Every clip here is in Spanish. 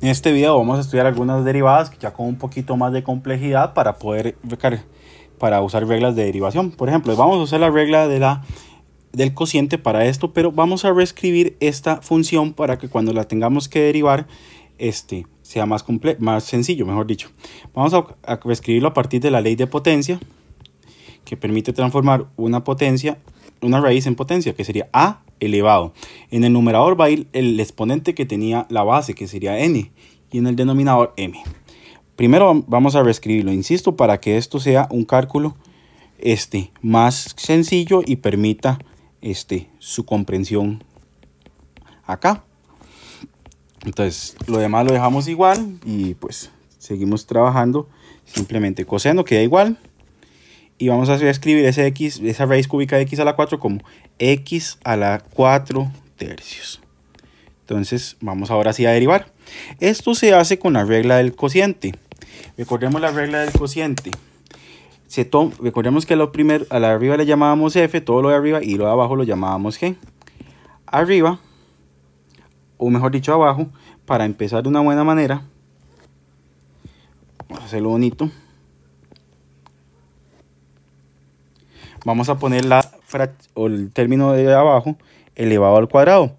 En este video vamos a estudiar algunas derivadas que ya con un poquito más de complejidad para poder para usar reglas de derivación. Por ejemplo, vamos a usar la regla de la, del cociente para esto, pero vamos a reescribir esta función para que cuando la tengamos que derivar este, sea más, más sencillo, mejor dicho. Vamos a, a reescribirlo a partir de la ley de potencia, que permite transformar una potencia, una raíz en potencia, que sería A elevado. En el numerador va a ir el exponente que tenía la base, que sería n, y en el denominador m. Primero vamos a reescribirlo, insisto, para que esto sea un cálculo este, más sencillo y permita este, su comprensión acá. Entonces, lo demás lo dejamos igual y pues seguimos trabajando simplemente coseno, queda igual y vamos a escribir ese x, esa raíz cúbica de x a la 4 como x a la 4 tercios. Entonces vamos ahora sí a derivar. Esto se hace con la regla del cociente. Recordemos la regla del cociente. Se recordemos que lo primero, a la arriba le llamábamos f, todo lo de arriba, y lo de abajo lo llamábamos g. Arriba, o mejor dicho abajo, para empezar de una buena manera, vamos a hacerlo bonito. vamos a poner la o el término de abajo elevado al cuadrado.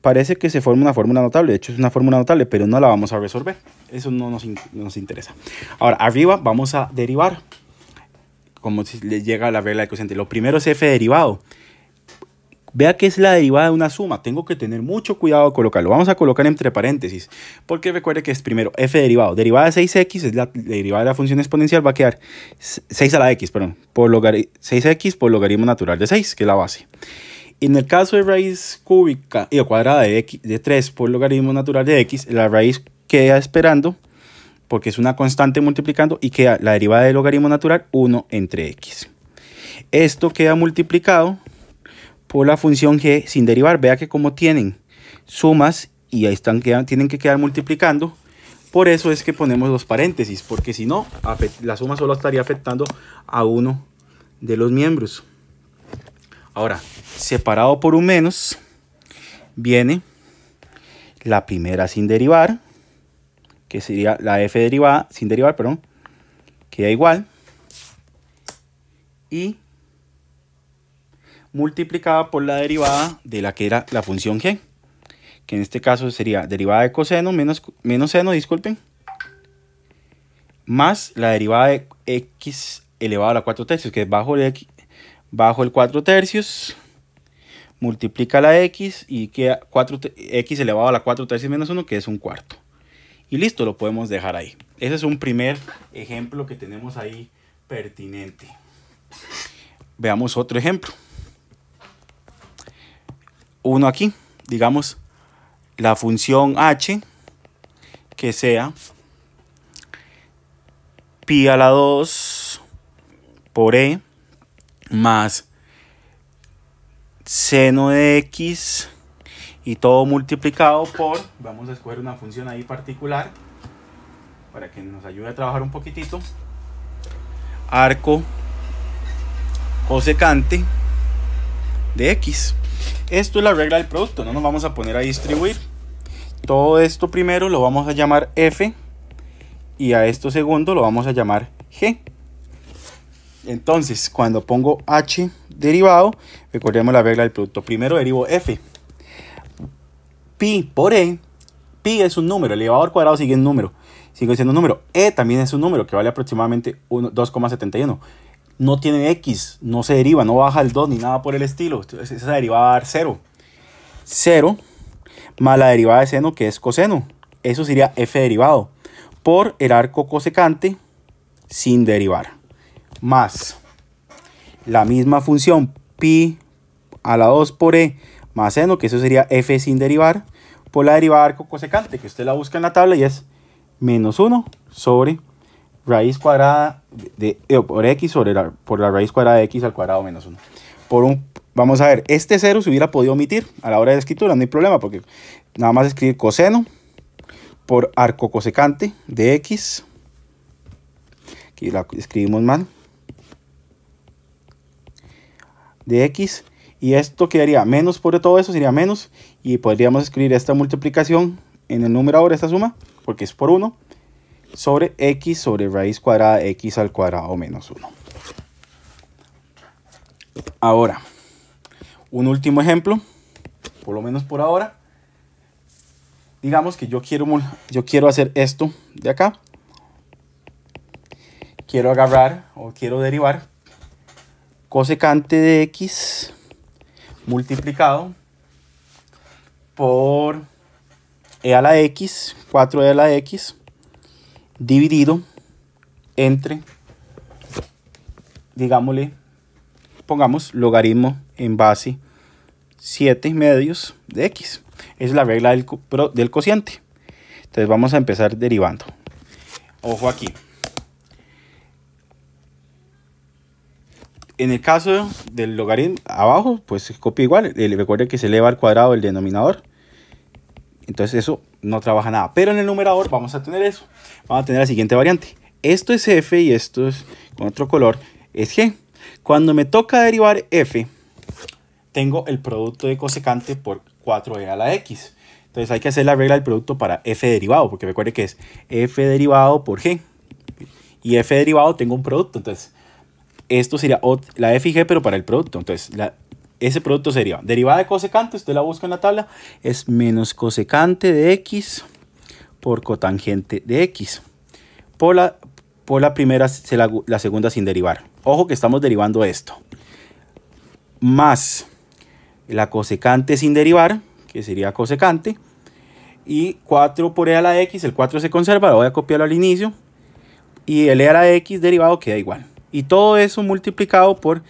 Parece que se forma una fórmula notable, de hecho es una fórmula notable, pero no la vamos a resolver. Eso no nos, interesa. Ahora, arriba vamos a derivar, como si le llega la regla de cociente. Lo primero es f derivado. Vea que es la derivada de una suma. Tengo que tener mucho cuidado de colocarlo. Vamos a colocar entre paréntesis. Porque recuerde que es primero f derivado. Derivada de 6x es la derivada de la función exponencial. Va a quedar 6 a la x, perdón. Por 6x por logaritmo natural de 6, que es la base. En el caso de raíz cúbica y eh, cuadrada de, x, de 3 por logaritmo natural de x, la raíz queda esperando porque es una constante multiplicando y queda la derivada del logaritmo natural 1 entre x. Esto queda multiplicado por la función g sin derivar. Vea que como tienen sumas y ahí están, tienen que quedar multiplicando. Por eso es que ponemos los paréntesis, porque si no, la suma solo estaría afectando a uno de los miembros. Ahora, separado por un menos, viene la primera sin derivar, que sería la f derivada, sin derivar, perdón, queda igual. Y multiplicada por la derivada de la que era la función g, que en este caso sería derivada de coseno menos, menos seno, disculpen, más la derivada de x elevado a la 4 tercios, que es bajo el, bajo el 4 tercios, multiplica la x y queda 4, x elevado a la 4 tercios menos 1, que es un cuarto. Y listo, lo podemos dejar ahí. Ese es un primer ejemplo que tenemos ahí pertinente. Veamos otro ejemplo uno aquí, digamos, la función h que sea pi a la 2 por e más seno de x y todo multiplicado por, vamos a escoger una función ahí particular para que nos ayude a trabajar un poquitito, arco cosecante de x. Esto es la regla del producto, no nos vamos a poner a distribuir. Todo esto primero lo vamos a llamar F y a esto segundo lo vamos a llamar G. Entonces, cuando pongo H derivado, recordemos la regla del producto. Primero derivo F. Pi por E. Pi es un número, elevado al cuadrado sigue un número. Sigue siendo un número. E también es un número que vale aproximadamente 2,71 no tiene X, no se deriva, no baja el 2 ni nada por el estilo. Entonces, esa derivada va a dar 0. 0 más la derivada de seno que es coseno. Eso sería f derivado por el arco cosecante sin derivar. Más la misma función pi a la 2 por e más seno, que eso sería f sin derivar, por la derivada de arco cosecante, que usted la busca en la tabla y es menos 1 sobre raíz cuadrada de, por x por la raíz cuadrada de x al cuadrado menos 1. Por un, vamos a ver, este cero se hubiera podido omitir a la hora de la escritura, no hay problema, porque nada más escribir coseno por arco cosecante de x. Aquí la escribimos mal. De x. Y esto quedaría menos por todo eso, sería menos. Y podríamos escribir esta multiplicación en el numerador, esta suma, porque es por 1 sobre x sobre raíz cuadrada de x al cuadrado menos 1. Ahora, un último ejemplo, por lo menos por ahora. Digamos que yo quiero, yo quiero hacer esto de acá. Quiero agarrar o quiero derivar cosecante de x multiplicado por e a la x, 4e a la x, dividido entre, digámosle, pongamos logaritmo en base 7 medios de x. Es la regla del, del cociente. Entonces vamos a empezar derivando. Ojo aquí. en el caso del logaritmo abajo, pues copia igual. Eh, Recuerden que se eleva al cuadrado el denominador. Entonces eso no trabaja nada. Pero en el numerador vamos a tener eso. Vamos a tener la siguiente variante. Esto es f y esto es con otro color es g. Cuando me toca derivar f, tengo el producto de cosecante por 4e a la x. Entonces hay que hacer la regla del producto para f derivado, porque recuerde que es f derivado por g. Y f derivado tengo un producto, entonces esto sería la f y g, pero para el producto. Entonces la ese producto sería derivada de cosecante, usted la busca en la tabla, es menos cosecante de x por cotangente de x. Por la, por la primera, la, la, segunda sin derivar. Ojo que estamos derivando esto. Más la cosecante sin derivar, que sería cosecante. Y 4 por e a la x, el 4 se conserva, lo voy a copiar al inicio. Y el e a la x derivado queda igual. Y todo eso multiplicado por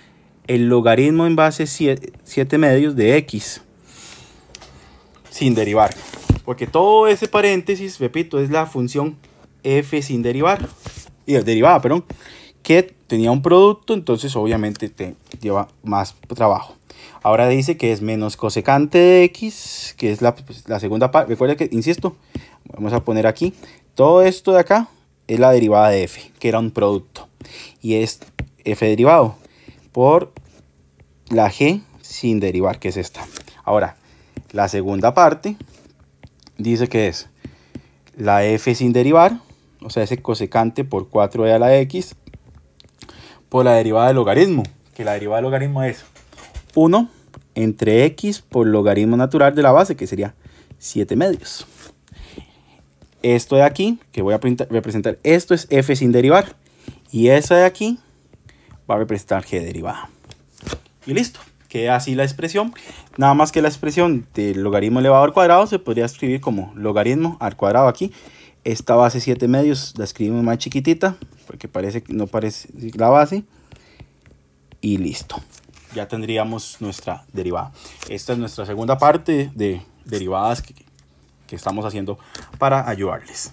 el logaritmo en base 7 medios de x sin derivar. Porque todo ese paréntesis, repito, es la función f sin derivar. Y derivada, perdón. Que tenía un producto, entonces obviamente te lleva más trabajo. Ahora dice que es menos cosecante de x, que es la, pues, la segunda parte. Recuerda que, insisto, vamos a poner aquí. Todo esto de acá es la derivada de f, que era un producto. Y es f derivado, por la g sin derivar, que es esta. Ahora, la segunda parte dice que es la f sin derivar, o sea, ese cosecante por 4e a la x, por la derivada del logaritmo, que la derivada del logaritmo es 1 entre x por logaritmo natural de la base, que sería 7 medios. Esto de aquí, que voy a representar, esto es f sin derivar. Y esa de aquí va a representar g derivada. Y listo, queda así la expresión. Nada más que la expresión del logaritmo elevado al cuadrado se podría escribir como logaritmo al cuadrado aquí. Esta base 7 medios la escribimos más chiquitita porque parece que no parece la base. Y listo. Ya tendríamos nuestra derivada. Esta es nuestra segunda parte de derivadas que estamos haciendo para ayudarles.